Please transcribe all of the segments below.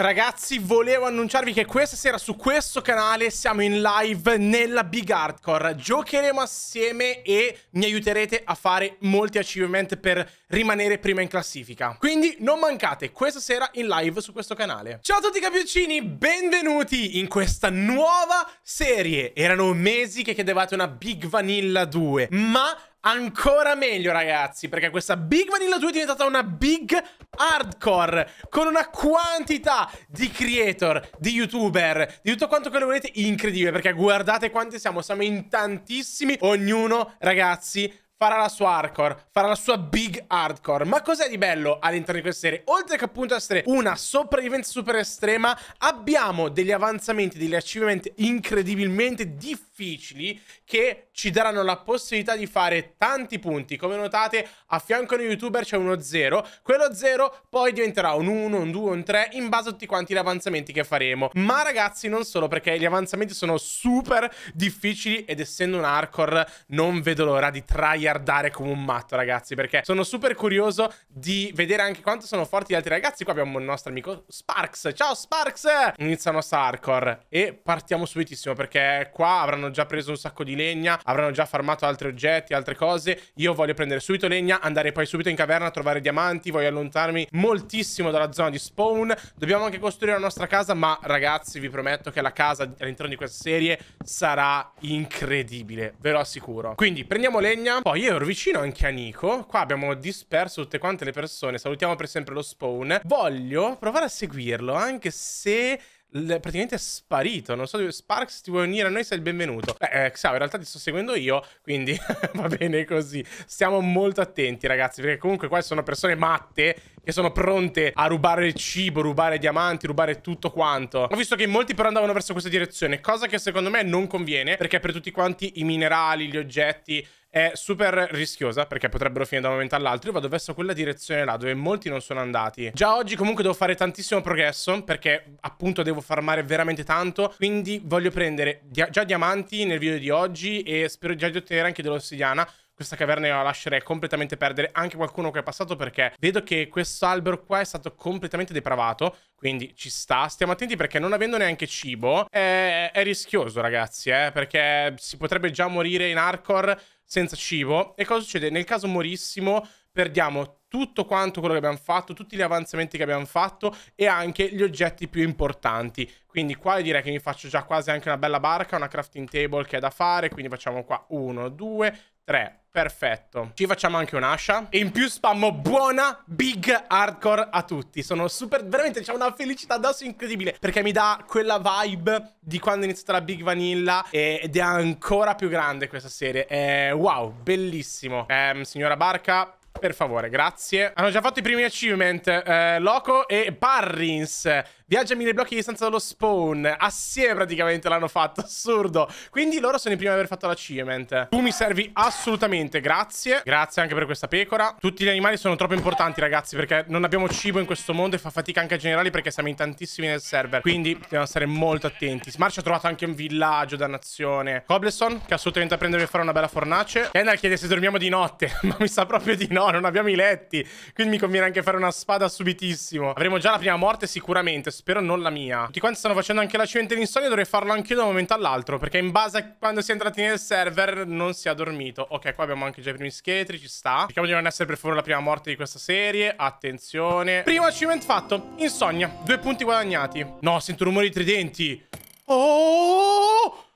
Ragazzi, volevo annunciarvi che questa sera su questo canale siamo in live nella Big Hardcore. Giocheremo assieme e mi aiuterete a fare molti achievement per rimanere prima in classifica. Quindi non mancate questa sera in live su questo canale. Ciao a tutti cappuccini, benvenuti in questa nuova serie. Erano mesi che chiedevate una Big Vanilla 2, ma ancora meglio ragazzi perché questa Big Vanilla 2 è diventata una Big Hardcore con una quantità di creator, di youtuber, di tutto quanto che volete incredibile perché guardate quante siamo, siamo in tantissimi, ognuno ragazzi farà la sua hardcore, farà la sua big hardcore. Ma cos'è di bello all'interno di questa serie? Oltre che appunto essere una sopravvivenza super estrema, abbiamo degli avanzamenti, degli achievement incredibilmente difficili che ci daranno la possibilità di fare tanti punti. Come notate, a fianco di youtuber c'è uno 0, quello 0 poi diventerà un 1, un 2, un 3 in base a tutti quanti gli avanzamenti che faremo. Ma ragazzi, non solo perché gli avanzamenti sono super difficili ed essendo un hardcore non vedo l'ora di tryhard miliardare come un matto, ragazzi, perché sono super curioso di vedere anche quanto sono forti gli altri ragazzi. Qua abbiamo il nostro amico Sparks. Ciao Sparks! Iniziano la nostra e partiamo subitissimo perché qua avranno già preso un sacco di legna, avranno già farmato altri oggetti, altre cose. Io voglio prendere subito legna, andare poi subito in caverna a trovare diamanti, voglio allontanarmi moltissimo dalla zona di spawn. Dobbiamo anche costruire la nostra casa, ma ragazzi vi prometto che la casa all'interno di questa serie sarà incredibile, ve lo assicuro. Quindi prendiamo legna, poi io ero vicino anche a Nico. Qua abbiamo disperso tutte quante le persone. Salutiamo per sempre lo spawn. Voglio provare a seguirlo, anche se praticamente è sparito. Non so dove. Sparks, ti vuoi unire a noi? Sei il benvenuto. Beh, eh, Xav, in realtà ti sto seguendo io, quindi va bene così. Stiamo molto attenti, ragazzi, perché comunque qua sono persone matte che sono pronte a rubare il cibo, rubare diamanti, rubare tutto quanto. Ho visto che molti però andavano verso questa direzione, cosa che secondo me non conviene, perché per tutti quanti i minerali, gli oggetti, è super rischiosa perché potrebbero finire da un momento all'altro. Io vado verso quella direzione là dove molti non sono andati. Già oggi comunque devo fare tantissimo progresso perché appunto devo farmare veramente tanto. Quindi voglio prendere dia già diamanti nel video di oggi e spero già di ottenere anche dell'ossidiana questa caverna io la lascerei completamente perdere anche qualcuno che è passato perché vedo che questo albero qua è stato completamente depravato quindi ci sta stiamo attenti perché non avendo neanche cibo è, è rischioso ragazzi eh, perché si potrebbe già morire in hardcore senza cibo e cosa succede? Nel caso morissimo perdiamo tutto quanto quello che abbiamo fatto, tutti gli avanzamenti che abbiamo fatto e anche gli oggetti più importanti. Quindi qua io direi che mi faccio già quasi anche una bella barca, una crafting table che è da fare, quindi facciamo qua 1, 2, 3, Perfetto. Ci facciamo anche un'ascia. E in più spammo buona big hardcore a tutti. Sono super, veramente, c'è una felicità addosso incredibile. Perché mi dà quella vibe di quando è iniziata la Big Vanilla. ed è ancora più grande questa serie. Eh, wow, bellissimo. Eh, signora Barca, per favore, grazie. Hanno già fatto i primi achievement. Eh, Loco e Parrins. Viaggia a mille blocchi di distanza dallo spawn. Assieme praticamente l'hanno fatto. Assurdo. Quindi loro sono i primi ad aver fatto l'achievement. Tu mi servi assolutamente. Grazie. Grazie anche per questa pecora. Tutti gli animali sono troppo importanti, ragazzi, perché non abbiamo cibo in questo mondo e fa fatica anche a generali perché siamo in tantissimi nel server. Quindi dobbiamo stare molto attenti. ci ha trovato anche un villaggio, dannazione. Cobleson, che assolutamente a prendere per fare una bella fornace. Kendall chiede se dormiamo di notte. Ma mi sa proprio di no, non abbiamo i letti. Quindi mi conviene anche fare una spada subitissimo. Avremo già la prima morte sicuramente spero non la mia. Tutti quanti stanno facendo anche la civente d'insonnia, dovrei farlo anche io da un momento all'altro, perché in base a quando si è entrati nel server non si è dormito. Ok, qua abbiamo anche già i primi scheletri, ci sta. Cerchiamo di non essere per favore la prima morte di questa serie, attenzione. Primo achievement fatto, insonnia, due punti guadagnati. No, sento rumori di tridenti. Oh!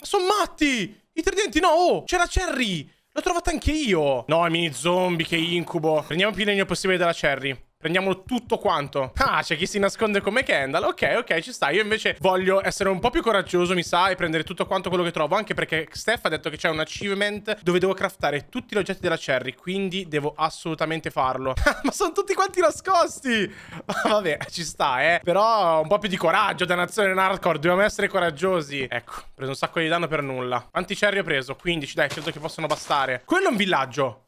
Sono matti! I tridenti no! Oh, la Cherry! L'ho trovata anche io! No, i mini zombie, che incubo! Prendiamo più legno possibile della Cherry. Prendiamolo tutto quanto. Ah, c'è chi si nasconde come Kendall. Ok, ok, ci sta. Io invece voglio essere un po' più coraggioso, mi sa, e prendere tutto quanto quello che trovo. Anche perché Steph ha detto che c'è un achievement dove devo craftare tutti gli oggetti della Cherry. Quindi devo assolutamente farlo. Ma sono tutti quanti nascosti! Ah, vabbè, ci sta, eh. Però un po' più di coraggio, dannazione in hardcore. Dobbiamo essere coraggiosi. Ecco, ho preso un sacco di danno per nulla. Quanti Cherry ho preso? 15, dai, credo che possono bastare. Quello è un villaggio.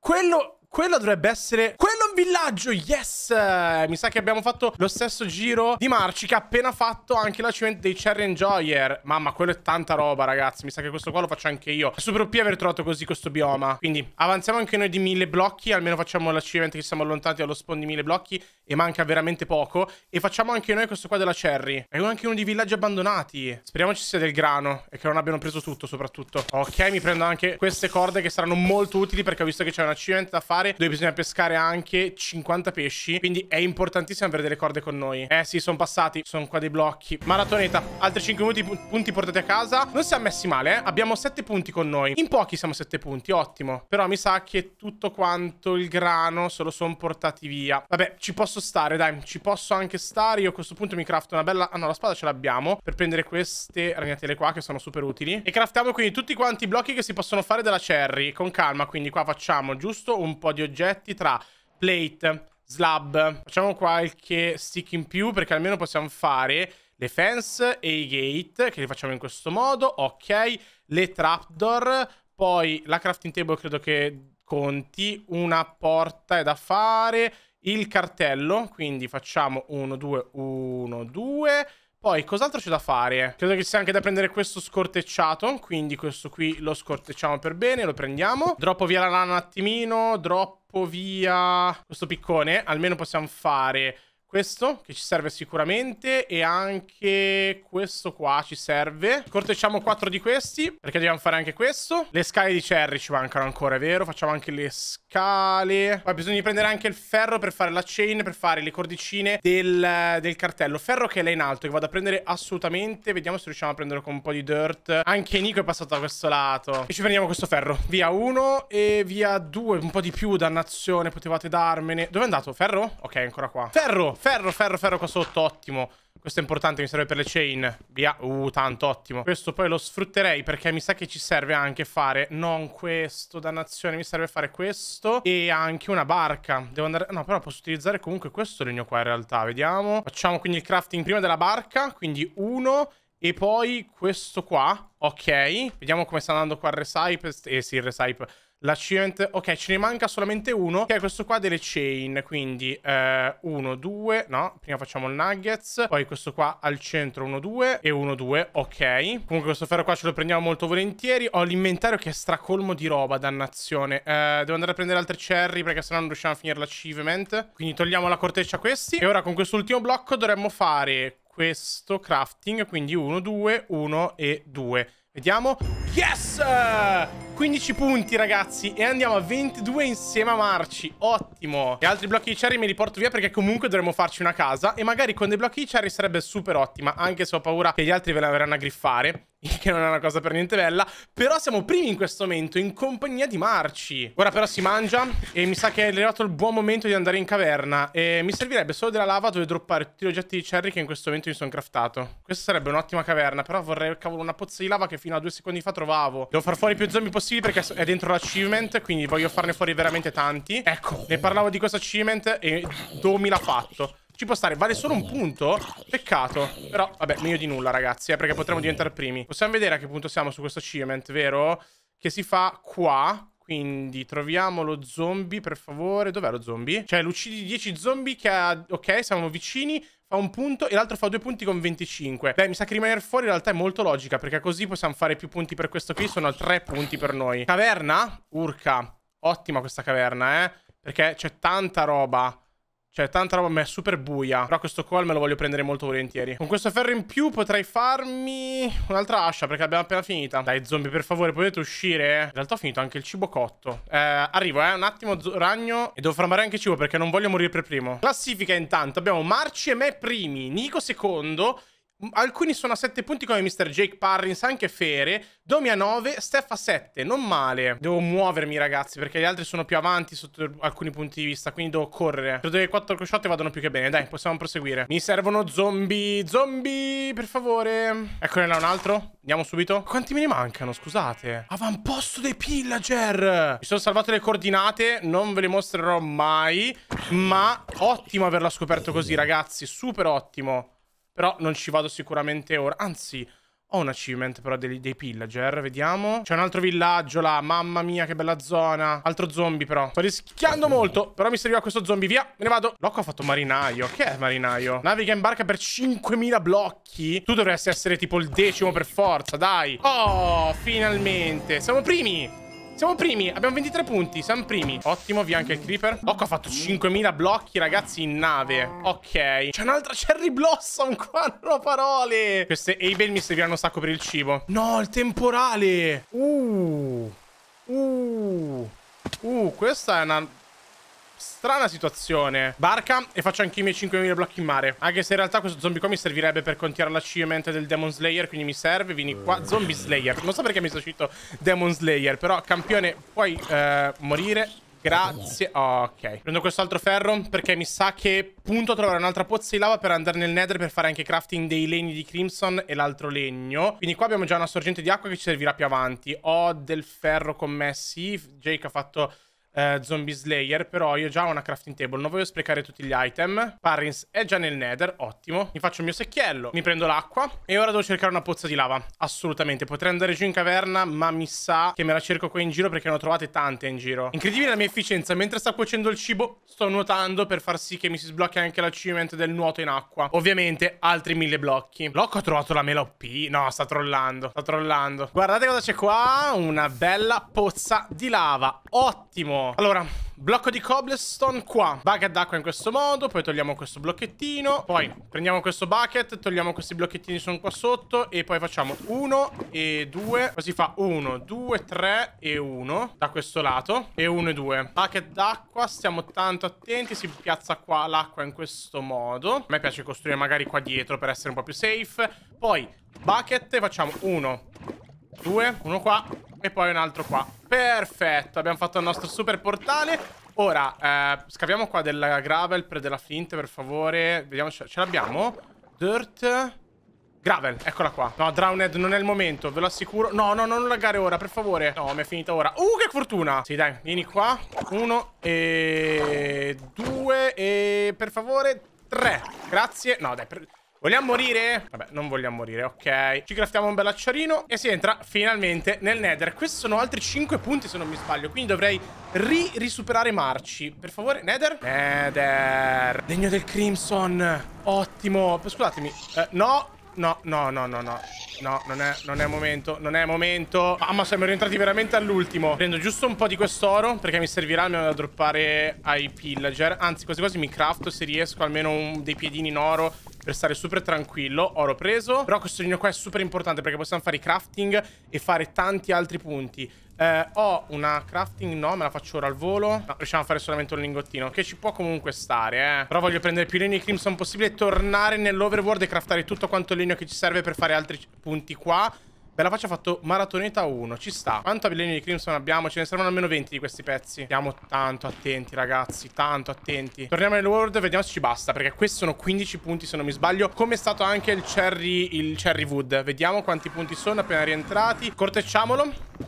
Quello... Quello dovrebbe essere... Quello villaggio, yes! Eh, mi sa che abbiamo fatto lo stesso giro di Marci che ha appena fatto anche la l'achievement dei Cherry Enjoyer. Mamma, quello è tanta roba, ragazzi. Mi sa che questo qua lo faccio anche io. È super OP aver trovato così questo bioma. Quindi avanziamo anche noi di mille blocchi, almeno facciamo la l'achievement che siamo allontanati dallo spawn di mille blocchi e manca veramente poco. E facciamo anche noi questo qua della Cherry. È anche uno di villaggi abbandonati. Speriamo ci sia del grano e che non abbiano preso tutto, soprattutto. Ok, mi prendo anche queste corde che saranno molto utili perché ho visto che c'è una achievement da fare dove bisogna pescare anche 50 pesci, quindi è importantissimo avere delle corde con noi. Eh sì, sono passati, sono qua dei blocchi. Maratoneta, altri 5 minuti, punti portati a casa. Non siamo messi male, eh? abbiamo 7 punti con noi. In pochi siamo 7 punti, ottimo. Però mi sa che tutto quanto il grano se lo sono portati via. Vabbè, ci posso stare, dai, ci posso anche stare. Io a questo punto mi crafto una bella... Ah no, la spada ce l'abbiamo per prendere queste ragnatele qua che sono super utili. E craftiamo quindi tutti quanti i blocchi che si possono fare dalla cherry. Con calma, quindi qua facciamo giusto un po' di oggetti tra plate, slab. Facciamo qualche stick in più perché almeno possiamo fare le fence e i gate che li facciamo in questo modo. Ok, le trapdoor, poi la crafting table credo che conti, una porta è da fare, il cartello, quindi facciamo 1, 2, 1, 2... Poi, cos'altro c'è da fare? Credo che sia anche da prendere questo scortecciato. Quindi questo qui lo scortecciamo per bene, lo prendiamo. Droppo via la lana un attimino, droppo via questo piccone. Almeno possiamo fare questo che ci serve sicuramente e anche questo qua ci serve. Cortecciamo quattro di questi perché dobbiamo fare anche questo. Le scale di cherry ci mancano ancora, è vero? Facciamo anche le scale. Poi bisogna prendere anche il ferro per fare la chain, per fare le cordicine del, del cartello. Ferro che è là in alto, che vado a prendere assolutamente. Vediamo se riusciamo a prenderlo con un po' di dirt. Anche Nico è passato da questo lato. E ci prendiamo questo ferro. Via uno e via due. Un po' di più, dannazione, potevate darmene. Dove è andato? Ferro? Ok, ancora qua. Ferro! Ferro, ferro, ferro qua sotto, ottimo. Questo è importante, mi serve per le chain. Via, uh, tanto, ottimo. Questo poi lo sfrutterei perché mi sa che ci serve anche fare... Non questo, dannazione, mi serve fare questo. E anche una barca. Devo andare... No, però posso utilizzare comunque questo legno qua in realtà, vediamo. Facciamo quindi il crafting prima della barca, quindi uno... E poi questo qua, ok, vediamo come sta andando qua il recipe, eh sì il recipe, L'achievement... Ok, ce ne manca solamente uno, che è questo qua delle chain. Quindi eh, uno, due, no, prima facciamo il nuggets. Poi questo qua al centro uno, due, e uno, due, ok. Comunque questo ferro qua ce lo prendiamo molto volentieri. Ho l'inventario che è stracolmo di roba, dannazione. Eh, devo andare a prendere altre cherry perché sennò non riusciamo a finire l'achievement. Quindi togliamo la corteccia a questi. E ora con quest'ultimo blocco dovremmo fare questo crafting, quindi uno, due, uno e due. Vediamo. Yes! 15 punti, ragazzi. E andiamo a 22 insieme a Marci. Ottimo. E altri blocchi di cherry me li porto via perché comunque dovremmo farci una casa. E magari con dei blocchi di cherry sarebbe super ottima. Anche se ho paura che gli altri ve la verranno a griffare. che non è una cosa per niente bella, però siamo primi in questo momento, in compagnia di Marci. Ora però si mangia e mi sa che è arrivato il buon momento di andare in caverna e mi servirebbe solo della lava dove droppare tutti gli oggetti di cherry che in questo momento mi sono craftato. Questa sarebbe un'ottima caverna, però vorrei cavolo una pozza di lava che fino a due secondi fa trovavo. Devo far fuori più zombie possibili perché è dentro l'achievement, quindi voglio farne fuori veramente tanti. Ecco, ne parlavo di questo achievement e Domi l'ha fatto. Ci può stare, vale solo un punto? Peccato. Però, vabbè, meglio di nulla, ragazzi, eh, perché potremmo diventare primi. Possiamo vedere a che punto siamo su questo achievement, vero? Che si fa qua. Quindi troviamo lo zombie, per favore. Dov'è lo zombie? Cioè, l'uccidi 10 zombie che ha... Ok, siamo vicini. Fa un punto e l'altro fa due punti con 25. Beh, mi sa che rimanere fuori in realtà è molto logica, perché così possiamo fare più punti per questo qui. Sono tre punti per noi. Caverna? Urca. Ottima questa caverna, eh. Perché c'è tanta roba. Cioè, tanta roba a è super buia. Però questo call me lo voglio prendere molto volentieri. Con questo ferro in più potrei farmi un'altra ascia, perché l'abbiamo appena finita. Dai, zombie, per favore, potete uscire? In realtà ho finito anche il cibo cotto. Eh, arrivo, eh. Un attimo, ragno. E devo farmare anche cibo, perché non voglio morire per primo. Classifica, intanto. Abbiamo Marci e me primi, Nico secondo... Alcuni sono a 7 punti come Mr. Jake Parrins, anche Fere. Domi a 9, Steph a 7, non male. Devo muovermi ragazzi perché gli altri sono più avanti sotto alcuni punti di vista, quindi devo correre. Credo che 4 crociate vadano più che bene, dai, possiamo proseguire. Mi servono zombie, zombie, per favore. Eccone là un altro, andiamo subito. Quanti me ne mancano, scusate? Avamposto dei pillager! Mi sono salvato le coordinate, non ve le mostrerò mai, ma ottimo averla scoperto così ragazzi, super ottimo. Però non ci vado sicuramente ora. Anzi, ho un achievement però dei, dei pillager, vediamo. C'è un altro villaggio là, mamma mia che bella zona. Altro zombie però. Sto rischiando molto, però mi serviva questo zombie, via, me ne vado. Loco ha fatto marinaio, che è marinaio? Naviga in barca per 5.000 blocchi. Tu dovresti essere tipo il decimo per forza, dai. Oh, finalmente, siamo primi. Siamo primi, abbiamo 23 punti, siamo primi Ottimo, via anche il creeper Occo ha fatto 5000 blocchi, ragazzi, in nave Ok, c'è un'altra cherry blossom qua, non ho parole Queste Abel mi serviranno un sacco per il cibo No, il temporale Uh Uh Uh, questa è una Strana situazione. Barca e faccio anche i miei 5.000 blocchi in mare. Anche se in realtà questo zombie qua mi servirebbe per continuare l'achievement del Demon Slayer, quindi mi serve. Vieni qua. Eh. Zombie Slayer. Non so perché mi sono uscito Demon Slayer, però campione puoi eh, morire. Grazie. Oh, ok. Prendo quest'altro ferro perché mi sa che punto a trovare un'altra pozza di lava per andare nel nether per fare anche crafting dei legni di crimson e l'altro legno. Quindi qua abbiamo già una sorgente di acqua che ci servirà più avanti. Ho del ferro con me, sì. Jake ha fatto eh, Zombie Slayer, però io già ho una crafting table, non voglio sprecare tutti gli item. Parrins è già nel nether, ottimo. Mi faccio il mio secchiello, mi prendo l'acqua e ora devo cercare una pozza di lava, assolutamente. Potrei andare giù in caverna, ma mi sa che me la cerco qui in giro perché ne ho trovate tante in giro. Incredibile la mia efficienza, mentre sta cuocendo il cibo sto nuotando per far sì che mi si sblocchi anche l'achievement del nuoto in acqua. Ovviamente altri mille blocchi. Loco ha trovato la mela OP? No, sta trollando, sta trollando. Guardate cosa c'è qua, una bella pozza di lava, ottimo. Allora, blocco di cobblestone qua. Bucket d'acqua in questo modo. Poi togliamo questo blocchettino. Poi prendiamo questo bucket. Togliamo questi blocchettini che sono qua sotto. E poi facciamo uno e due. Così fa uno, due, tre e uno. Da questo lato. E uno e due. Bucket d'acqua. Stiamo tanto attenti. Si piazza qua l'acqua in questo modo. A me piace costruire magari qua dietro per essere un po' più safe. Poi bucket. Facciamo uno, Due, uno qua e poi un altro qua. Perfetto, abbiamo fatto il nostro super portale. Ora, eh, scaviamo qua della gravel, pre della flint, per favore. Vediamo, ce l'abbiamo? Dirt... Gravel, eccola qua. No, Drowned non è il momento, ve lo assicuro. No, no, non laggare ora, per favore. No, mi è finita ora. Uh, che fortuna! Sì, dai, vieni qua. Uno e... Due e... Per favore, tre. Grazie. No, dai, per... Vogliamo morire? Vabbè, non vogliamo morire, ok. Ci craftiamo un bell'acciarino e si entra finalmente nel nether. Questi sono altri 5 punti se non mi sbaglio, quindi dovrei ri-risuperare Marci. Per favore, nether? Nether. Degno del crimson. Ottimo. Scusatemi. Eh, no, no, no, no, no, no. No, non è, non è momento, non è momento. Ah, ma siamo rientrati veramente all'ultimo. Prendo giusto un po' di quest'oro, perché mi servirà almeno da droppare ai pillager. Anzi, quasi quasi mi crafto, se riesco, almeno un, dei piedini in oro per stare super tranquillo. Oro preso. Però questo legno qua è super importante perché possiamo fare i crafting e fare tanti altri punti. Eh, ho una crafting, no, me la faccio ora al volo. No, riusciamo a fare solamente un lingottino, che ci può comunque stare, eh. Però voglio prendere più legno di Crimson possibile, tornare nell'overworld e craftare tutto quanto legno che ci serve per fare altri punti qua. Ve la faccio, ho fatto maratoneta 1, ci sta. Quanto legno di Crimson abbiamo? Ce ne servono almeno 20 di questi pezzi. Siamo tanto attenti, ragazzi, tanto attenti. Torniamo nel world, vediamo se ci basta, perché questi sono 15 punti, se non mi sbaglio. Come è stato anche il cherry, il cherry wood. Vediamo quanti punti sono appena rientrati. Cortecciamolo.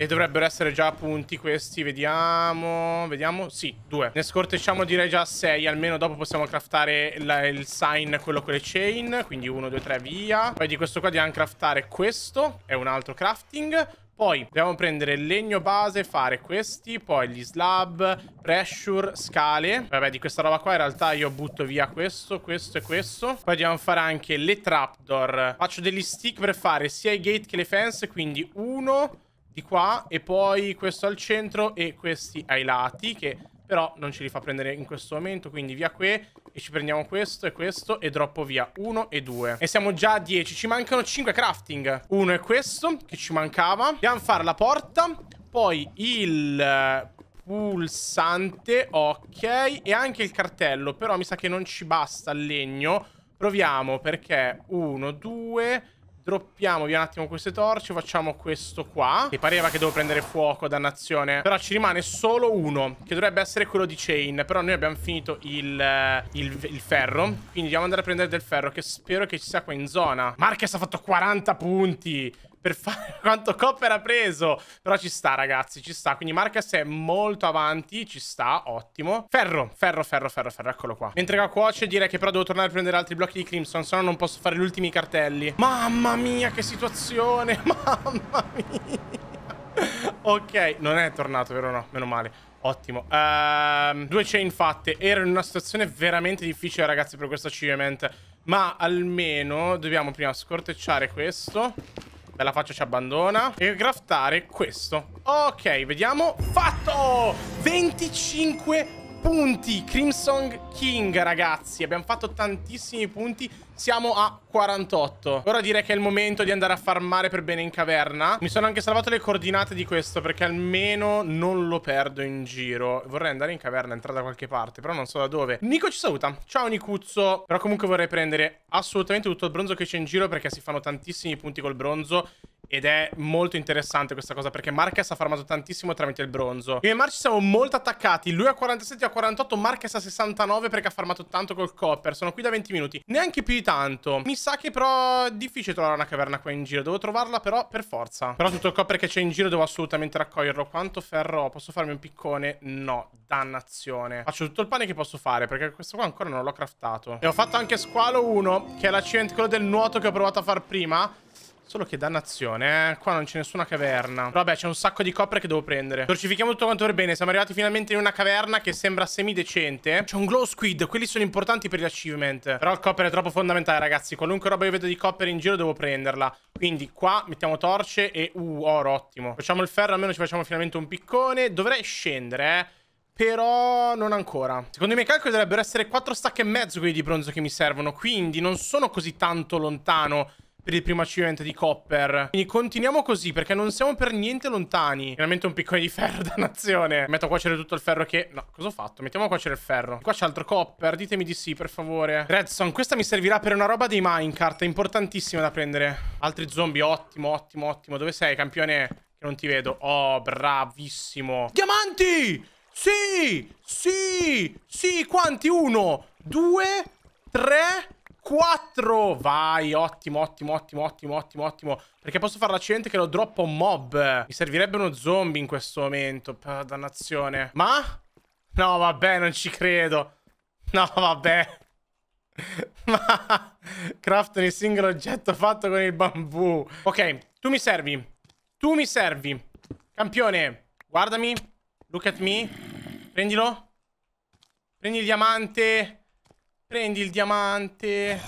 E dovrebbero essere già punti questi, vediamo, vediamo, sì, due. Ne scortecciamo direi già sei, almeno dopo possiamo craftare la, il sign, quello con le chain, quindi uno, due, tre, via. Poi di questo qua dobbiamo craftare questo, è un altro crafting. Poi dobbiamo prendere legno base, fare questi, poi gli slab, pressure, scale. Vabbè, di questa roba qua in realtà io butto via questo, questo e questo. Poi dobbiamo fare anche le trapdoor. Faccio degli stick per fare sia i gate che le fence, quindi uno di qua e poi questo al centro e questi ai lati che però non ce li fa prendere in questo momento, quindi via qui e ci prendiamo questo e questo e droppo via uno e due E siamo già a 10, ci mancano 5 crafting. Uno è questo che ci mancava. Dobbiamo fare la porta, poi il eh, pulsante, ok, e anche il cartello, però mi sa che non ci basta il legno. Proviamo perché 1, 2... Droppiamo via un attimo queste torce. Facciamo questo qua. Che pareva che devo prendere fuoco, dannazione. Però ci rimane solo uno, che dovrebbe essere quello di Chain. Però noi abbiamo finito il, eh, il, il ferro. Quindi dobbiamo andare a prendere del ferro, che spero che ci sia qua in zona. Marques ha fatto 40 punti per fare quanto Copper ha preso. Però ci sta, ragazzi, ci sta. Quindi Marcus è molto avanti, ci sta, ottimo. Ferro, ferro, ferro, ferro, ferro, eccolo qua. Mentre qua cuoce direi che però devo tornare a prendere altri blocchi di Crimson, se no non posso fare gli ultimi cartelli. Mamma mia, che situazione, mamma mia. Ok, non è tornato, vero no? Meno male. Ottimo. Um, due chain fatte. Ero in una situazione veramente difficile, ragazzi, per questo achievement. Ma almeno dobbiamo prima scortecciare questo. Bella faccia ci abbandona. E craftare questo. Ok, vediamo. Fatto! 25 punti Crimson King ragazzi Abbiamo fatto tantissimi punti Siamo a 48 Ora direi che è il momento di andare a farmare per bene in caverna Mi sono anche salvato le coordinate di questo Perché almeno non lo perdo in giro Vorrei andare in caverna, entrare da qualche parte Però non so da dove Nico ci saluta Ciao Nicuzzo Però comunque vorrei prendere assolutamente tutto il bronzo che c'è in giro Perché si fanno tantissimi punti col bronzo ed è molto interessante questa cosa perché Marques ha farmato tantissimo tramite il bronzo. Io e Marci siamo molto attaccati. Lui a 47 a 48, Marques a 69 perché ha farmato tanto col copper. Sono qui da 20 minuti. Neanche più di tanto. Mi sa che però è difficile trovare una caverna qua in giro. Devo trovarla però per forza. Però tutto il copper che c'è in giro devo assolutamente raccoglierlo. Quanto ferro? Posso farmi un piccone? No, dannazione. Faccio tutto il pane che posso fare perché questo qua ancora non l'ho craftato. E ho fatto anche squalo 1 che è l'accidente quello del nuoto che ho provato a far prima. Solo che dannazione, eh. Qua non c'è nessuna caverna. Vabbè, c'è un sacco di copre che devo prendere. Torcifichiamo tutto quanto per bene. Siamo arrivati finalmente in una caverna che sembra semidecente. C'è un glow squid. Quelli sono importanti per gli achievement. Però il copper è troppo fondamentale, ragazzi. Qualunque roba io vedo di copper in giro devo prenderla. Quindi qua mettiamo torce e... Uh, oro, ottimo. Facciamo il ferro, almeno ci facciamo finalmente un piccone. Dovrei scendere, eh. Però non ancora. Secondo i miei calcoli dovrebbero essere 4 stack e mezzo quelli di bronzo che mi servono. Quindi non sono così tanto lontano per il primo achievement di Copper. Quindi continuiamo così perché non siamo per niente lontani. Finalmente un piccone di ferro, dannazione. Metto a cuocere tutto il ferro che... No, cosa ho fatto? Mettiamo a cuocere il ferro. Qua c'è altro Copper, ditemi di sì, per favore. Redstone, questa mi servirà per una roba dei minecart, è importantissima da prendere. Altri zombie, ottimo, ottimo, ottimo. Dove sei, campione? Che non ti vedo. Oh, bravissimo. Diamanti! Sì! Sì! Sì! Quanti? Uno, due, 4. Vai, ottimo, ottimo, ottimo, ottimo, ottimo, ottimo. Perché posso fare l'accidente che lo droppo un mob. Mi servirebbe uno zombie in questo momento. Per dannazione. Ma? No, vabbè, non ci credo. No, vabbè. Ma craft ogni singolo oggetto fatto con il bambù. Ok, tu mi servi. Tu mi servi. Campione, guardami. Look at me. Prendilo. Prendi il diamante. Prendi il diamante.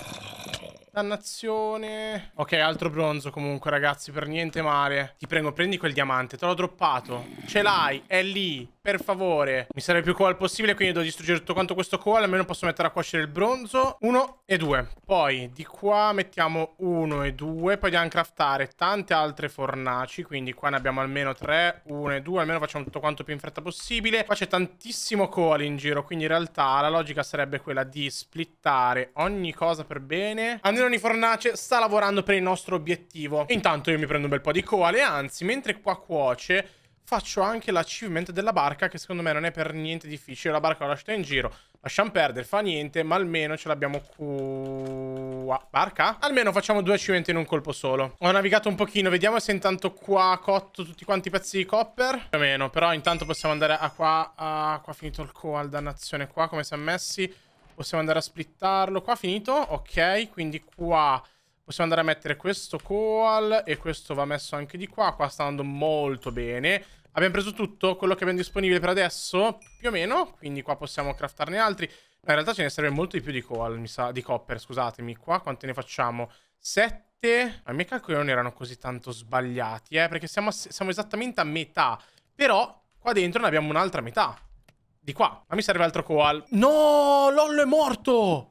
Dannazione. Ok, altro bronzo comunque, ragazzi, per niente male. Ti prego, prendi quel diamante, te l'ho droppato. Ce l'hai, è lì per favore. Mi serve più coal possibile, quindi devo distruggere tutto quanto questo coal. Almeno posso mettere a cuocere il bronzo. Uno e due. Poi di qua mettiamo uno e due. Poi dobbiamo craftare tante altre fornaci. Quindi qua ne abbiamo almeno tre, uno e due. Almeno facciamo tutto quanto più in fretta possibile. Qua c'è tantissimo coal in giro. Quindi in realtà la logica sarebbe quella di splittare ogni cosa per bene. Almeno ogni fornace sta lavorando per il nostro obiettivo. Intanto io mi prendo un bel po' di coal. E anzi, mentre qua cuoce faccio anche l'achievement della barca che secondo me non è per niente difficile. La barca l'ho lasciata in giro, lasciamo perdere, fa niente, ma almeno ce l'abbiamo qua. Barca? Almeno facciamo due achievement in un colpo solo. Ho navigato un pochino, vediamo se intanto qua ha cotto tutti quanti i pezzi di copper. Più o meno, però intanto possiamo andare a qua. Ah, qua ha finito il coal, dannazione qua, come si è messi. Possiamo andare a splittarlo. Qua finito, ok, quindi qua... Possiamo andare a mettere questo coal e questo va messo anche di qua. Qua sta andando molto bene. Abbiamo preso tutto quello che abbiamo disponibile per adesso, più o meno. Quindi qua possiamo craftarne altri. Ma in realtà ce ne serve molto di più di coal, mi sa, di copper, scusatemi. Qua quante ne facciamo? Sette. Ma i miei calcoli non erano così tanto sbagliati, eh, perché siamo, siamo esattamente a metà. Però qua dentro ne abbiamo un'altra metà. Di qua. Ma mi serve altro coal. No, Lollo è morto!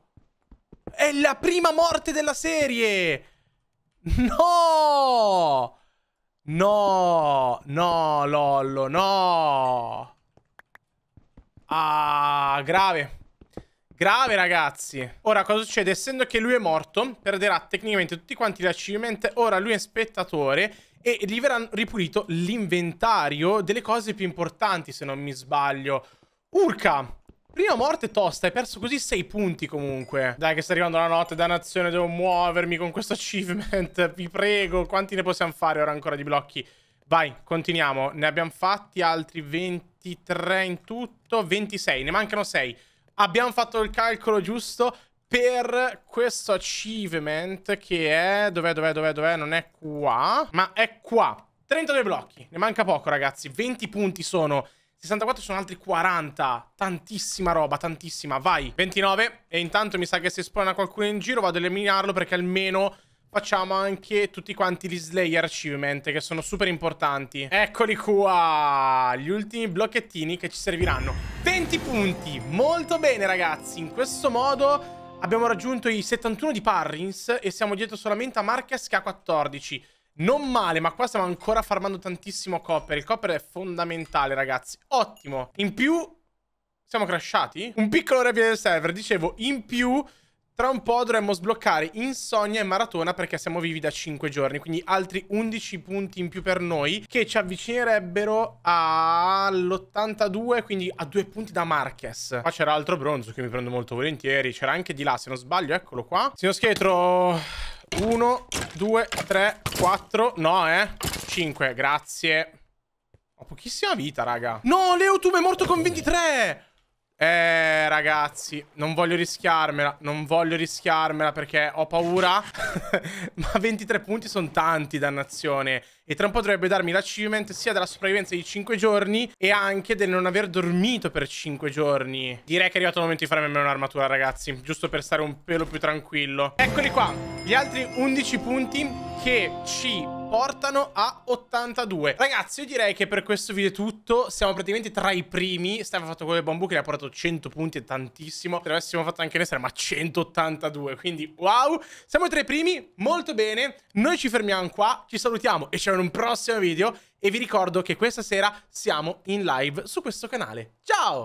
È la prima morte della serie! No! No! No, Lollo, no! Ah, grave. Grave, ragazzi. Ora, cosa succede? Essendo che lui è morto, perderà tecnicamente tutti quanti gli achievement. Ora lui è spettatore e gli verrà ripulito l'inventario delle cose più importanti, se non mi sbaglio. Urca! Prima morte tosta, hai perso così 6 punti comunque. Dai che sta arrivando la notte, dannazione, devo muovermi con questo achievement. Vi prego, quanti ne possiamo fare ora ancora di blocchi? Vai, continuiamo. Ne abbiamo fatti altri 23 in tutto, 26, ne mancano 6. Abbiamo fatto il calcolo giusto per questo achievement che è... Dov'è, dov'è, dov'è, dov'è? Non è qua, ma è qua. 32 blocchi, ne manca poco ragazzi, 20 punti sono... 64 sono altri 40. Tantissima roba, tantissima. Vai, 29. E intanto mi sa che se spawna qualcuno in giro vado ad eliminarlo perché almeno facciamo anche tutti quanti gli Slayer achievement che sono super importanti. Eccoli qua, gli ultimi blocchettini che ci serviranno. 20 punti, molto bene ragazzi, in questo modo abbiamo raggiunto i 71 di Parrins e siamo dietro solamente a Marquez che ha 14. Non male, ma qua stiamo ancora farmando tantissimo copper. Il copper è fondamentale, ragazzi. Ottimo. In più... Siamo crashati? Un piccolo rapid del server. Dicevo, in più... Tra un po' dovremmo sbloccare Insonnia e Maratona perché siamo vivi da 5 giorni, quindi altri 11 punti in più per noi che ci avvicinerebbero all'82, quindi a due punti da Marques. Qua c'era altro bronzo che mi prendo molto volentieri, c'era anche di là se non sbaglio, eccolo qua. Signor Schietro, 1, 2, 3, 4. No, eh. 5, grazie. Ho pochissima vita, raga. No, Leo, tu mi è morto con 23. Eh, ragazzi, non voglio rischiarmela, non voglio rischiarmela perché ho paura, ma 23 punti sono tanti, dannazione. E tra un po' dovrebbe darmi l'achievement sia della sopravvivenza di 5 giorni e anche del non aver dormito per 5 giorni. Direi che è arrivato il momento di farmi almeno un'armatura, ragazzi, giusto per stare un pelo più tranquillo. Eccoli qua, gli altri 11 punti che ci portano a 82. Ragazzi, io direi che per questo video è tutto. Siamo praticamente tra i primi. Stefano ha fatto quello del bambù che gli ha portato 100 punti, è tantissimo. Se l'avessimo fatto anche noi saremmo a 182, quindi wow. Siamo tra i primi, molto bene. Noi ci fermiamo qua, ci salutiamo e ci vediamo in un prossimo video. E vi ricordo che questa sera siamo in live su questo canale. Ciao!